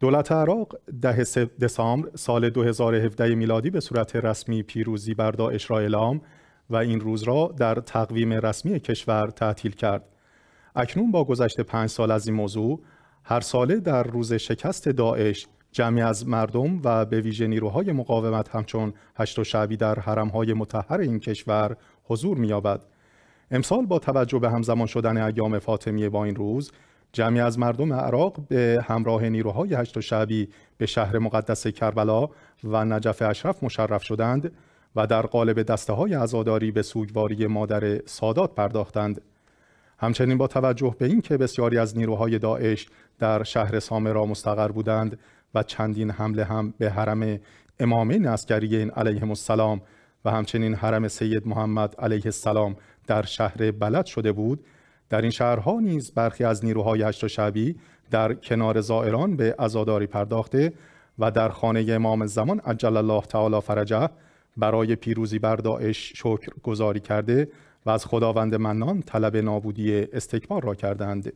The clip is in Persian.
دولت عراق ده دسامبر سال 2017 میلادی به صورت رسمی پیروزی بر داعش را اعلام و این روز را در تقویم رسمی کشور تعطیل کرد. اکنون با گذشت پنج سال از این موضوع هر ساله در روز شکست داعش جمعی از مردم و به ویژه نیروهای مقاومت همچون هشت و شعبی در حرمهای متحر این کشور حضور می‌یابد. امسال با توجه به همزمان شدن ایام فاطمیه با این روز جمعی از مردم عراق به همراه نیروهای هشت شعبی به شهر مقدس کربلا و نجف اشرف مشرف شدند و در قالب دسته های عزاداری به سوگواری مادر سادات پرداختند. همچنین با توجه به اینکه بسیاری از نیروهای داعش در شهر سامرا مستقر بودند و چندین حمله هم به حرم امامین این علیه السلام و همچنین حرم سید محمد علیه السلام در شهر بلد شده بود در این شهرها نیز برخی از نیروهای هشت شبی در کنار زائران به ازاداری پرداخته و در خانه امام زمان عجل الله تعالی فرجه برای پیروزی بر داعش شکر گذاری کرده و از خداوند منان طلب نابودی استکبار را کردند.